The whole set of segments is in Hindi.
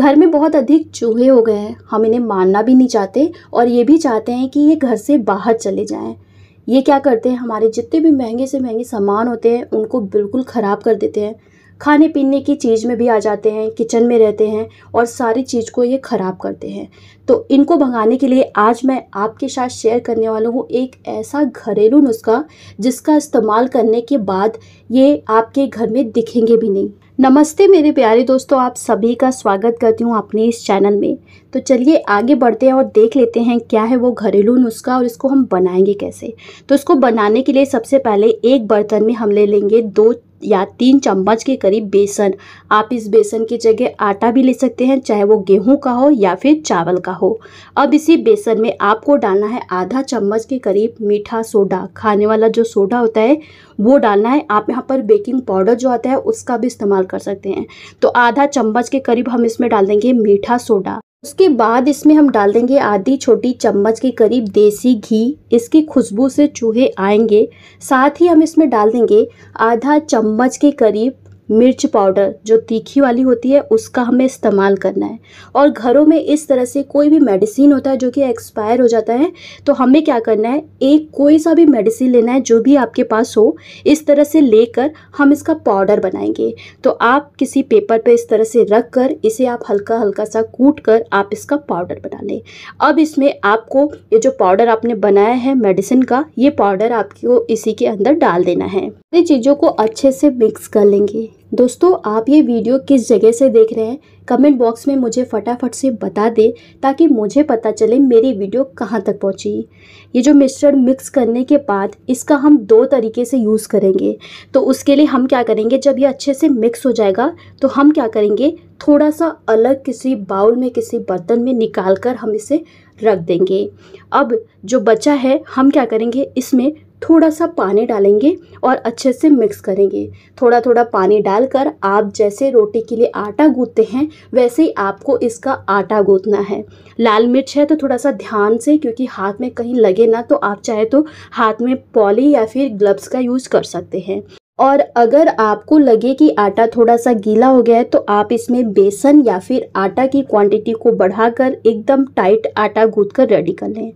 घर में बहुत अधिक चूहे हो गए हैं हम इन्हें मारना भी नहीं चाहते और ये भी चाहते हैं कि ये घर से बाहर चले जाएं ये क्या करते हैं हमारे जितने भी महंगे से महंगे सामान होते हैं उनको बिल्कुल ख़राब कर देते हैं खाने पीने की चीज़ में भी आ जाते हैं किचन में रहते हैं और सारी चीज़ को ये ख़राब करते हैं तो इनको भंगाने के लिए आज मैं आपके साथ शेयर करने वाला हूँ एक ऐसा घरेलू नुस्खा जिसका इस्तेमाल करने के बाद ये आपके घर में दिखेंगे भी नहीं नमस्ते मेरे प्यारे दोस्तों आप सभी का स्वागत करती हूँ अपने इस चैनल में तो चलिए आगे बढ़ते हैं और देख लेते हैं क्या है वो घरेलू नुस्खा और इसको हम बनाएंगे कैसे तो इसको बनाने के लिए सबसे पहले एक बर्तन में हम ले लेंगे दो या तीन चम्मच के करीब बेसन आप इस बेसन की जगह आटा भी ले सकते हैं चाहे वो गेहूं का हो या फिर चावल का हो अब इसी बेसन में आपको डालना है आधा चम्मच के करीब मीठा सोडा खाने वाला जो सोडा होता है वो डालना है आप यहाँ पर बेकिंग पाउडर जो आता है उसका भी इस्तेमाल कर सकते हैं तो आधा चम्मच के करीब हम इसमें डाल देंगे मीठा सोडा उसके बाद इसमें हम डाल देंगे आधी छोटी चम्मच के करीब देसी घी इसकी खुशबू से चूहे आएंगे साथ ही हम इसमें डाल देंगे आधा चम्मच के करीब मिर्च पाउडर जो तीखी वाली होती है उसका हमें इस्तेमाल करना है और घरों में इस तरह से कोई भी मेडिसिन होता है जो कि एक्सपायर हो जाता है तो हमें क्या करना है एक कोई सा भी मेडिसिन लेना है जो भी आपके पास हो इस तरह से लेकर हम इसका पाउडर बनाएंगे तो आप किसी पेपर पे इस तरह से रख कर इसे आप हल्का हल्का सा कूट कर आप इसका पाउडर बना लें अब इसमें आपको ये जो पाउडर आपने बनाया है मेडिसिन का ये पाउडर आपको इसी के अंदर डाल देना है इन चीज़ों को अच्छे से मिक्स कर लेंगे दोस्तों आप ये वीडियो किस जगह से देख रहे हैं कमेंट बॉक्स में मुझे फटाफट से बता दें ताकि मुझे पता चले मेरी वीडियो कहाँ तक पहुँची ये जो मिश्रण मिक्स करने के बाद इसका हम दो तरीके से यूज़ करेंगे तो उसके लिए हम क्या करेंगे जब ये अच्छे से मिक्स हो जाएगा तो हम क्या करेंगे थोड़ा सा अलग किसी बाउल में किसी बर्तन में निकाल कर हम इसे रख देंगे अब जो बचा है हम क्या करेंगे इसमें थोड़ा सा पानी डालेंगे और अच्छे से मिक्स करेंगे थोड़ा थोड़ा पानी डालकर आप जैसे रोटी के लिए आटा गूंथते हैं वैसे ही आपको इसका आटा गूँथना है लाल मिर्च है तो थोड़ा सा ध्यान से क्योंकि हाथ में कहीं लगे ना तो आप चाहे तो हाथ में पॉली या फिर ग्लव्स का यूज़ कर सकते हैं और अगर आपको लगे कि आटा थोड़ा सा गीला हो गया है तो आप इसमें बेसन या फिर आटा की क्वांटिटी को बढ़ाकर एकदम टाइट आटा गूंथ कर रेडी कर लें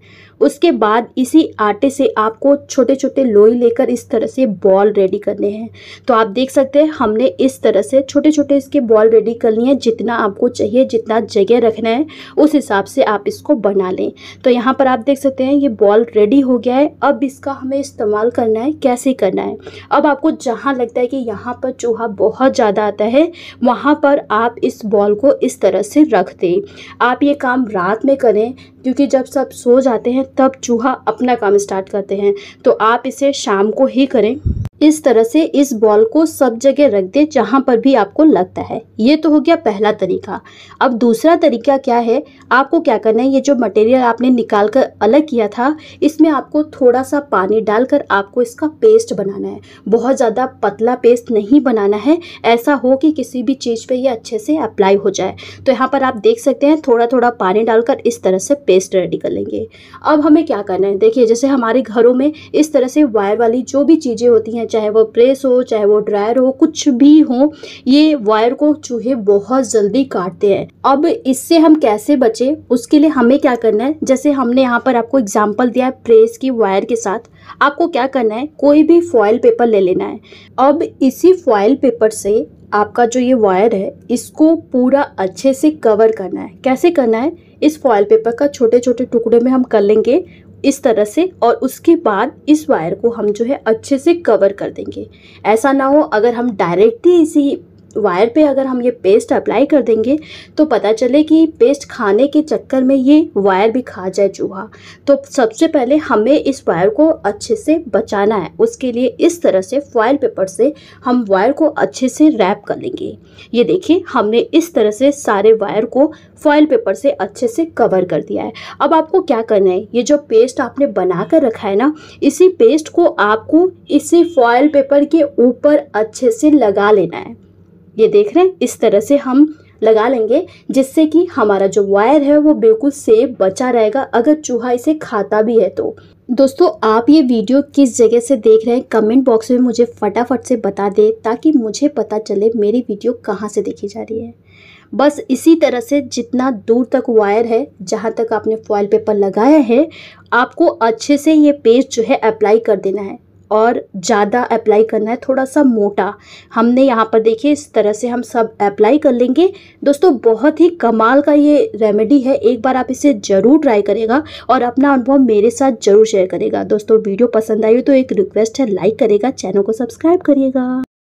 उसके बाद इसी आटे से आपको छोटे छोटे लोई लेकर इस तरह से बॉल रेडी करने हैं तो आप देख सकते हैं हमने इस तरह से छोटे छोटे इसके बॉल रेडी कर लिए हैं जितना आपको चाहिए जितना जगह रखना है उस हिसाब से आप इसको बना लें तो यहाँ पर आप देख सकते हैं ये बॉल रेडी हो गया है अब इसका हमें इस्तेमाल करना है कैसे करना है अब आपको जहाँ लगता है कि यहाँ पर चूहा बहुत ज़्यादा आता है वहाँ पर आप इस बॉल को इस तरह से रख दें आप ये काम रात में करें क्योंकि जब सब सो जाते हैं तब चूहा अपना काम स्टार्ट करते हैं तो आप इसे शाम को ही करें इस तरह से इस बॉल को सब जगह रख दे जहाँ पर भी आपको लगता है ये तो हो गया पहला तरीका अब दूसरा तरीका क्या है आपको क्या करना है ये जो मटेरियल आपने निकाल कर अलग किया था इसमें आपको थोड़ा सा पानी डालकर आपको इसका पेस्ट बनाना है बहुत ज़्यादा पतला पेस्ट नहीं बनाना है ऐसा हो कि किसी भी चीज़ पर यह अच्छे से अप्लाई हो जाए तो यहाँ पर आप देख सकते हैं थोड़ा थोड़ा पानी डालकर इस तरह से पेस्ट रेडी कर लेंगे अब हमें क्या करना है देखिए जैसे हमारे घरों में इस तरह से वायर वाली जो भी चीज़ें होती हैं चाहे वो प्रेस हो चाहे वो ड्रायर हो कुछ भी हो ये वायर को चूहे बहुत जल्दी काटते हैं अब इससे हम कैसे बचे उसके लिए हमें क्या करना है जैसे हमने यहाँ पर आपको एग्जाम्पल दिया है प्रेस की वायर के साथ आपको क्या करना है कोई भी फॉयल पेपर ले लेना है अब इसी फॉयल पेपर से आपका जो ये वायर है इसको पूरा अच्छे से कवर करना है कैसे करना है इस फॉयल पेपर का छोटे छोटे टुकड़े में हम कर लेंगे इस तरह से और उसके बाद इस वायर को हम जो है अच्छे से कवर कर देंगे ऐसा ना हो अगर हम डायरेक्टली इसी वायर पे अगर हम ये पेस्ट अप्लाई कर देंगे तो पता चले कि पेस्ट खाने के चक्कर में ये वायर भी खा जाए चूहा तो सबसे पहले हमें इस वायर को अच्छे से बचाना है उसके लिए इस तरह से फॉयल पेपर से हम वायर को अच्छे से रैप कर लेंगे ये देखिए हमने इस तरह से सारे वायर को फॉयल पेपर से अच्छे से कवर कर दिया है अब आपको क्या करना है ये जो पेस्ट आपने बना कर रखा है ना इसी पेस्ट को आपको इसी फॉयल पेपर के ऊपर अच्छे से लगा लेना है ये देख रहे हैं इस तरह से हम लगा लेंगे जिससे कि हमारा जो वायर है वो बिल्कुल सेफ बचा रहेगा अगर चूहा इसे खाता भी है तो दोस्तों आप ये वीडियो किस जगह से देख रहे हैं कमेंट बॉक्स में मुझे फटाफट से बता दें ताकि मुझे पता चले मेरी वीडियो कहाँ से देखी जा रही है बस इसी तरह से जितना दूर तक वायर है जहाँ तक आपने फॉइल पेपर लगाया है आपको अच्छे से ये पेस्ट जो है अप्लाई कर देना है और ज़्यादा अप्लाई करना है थोड़ा सा मोटा हमने यहाँ पर देखिए इस तरह से हम सब अप्लाई कर लेंगे दोस्तों बहुत ही कमाल का ये रेमेडी है एक बार आप इसे ज़रूर ट्राई करेगा और अपना अनुभव मेरे साथ ज़रूर शेयर करेगा दोस्तों वीडियो पसंद आई हो तो एक रिक्वेस्ट है लाइक करेगा चैनल को सब्सक्राइब करिएगा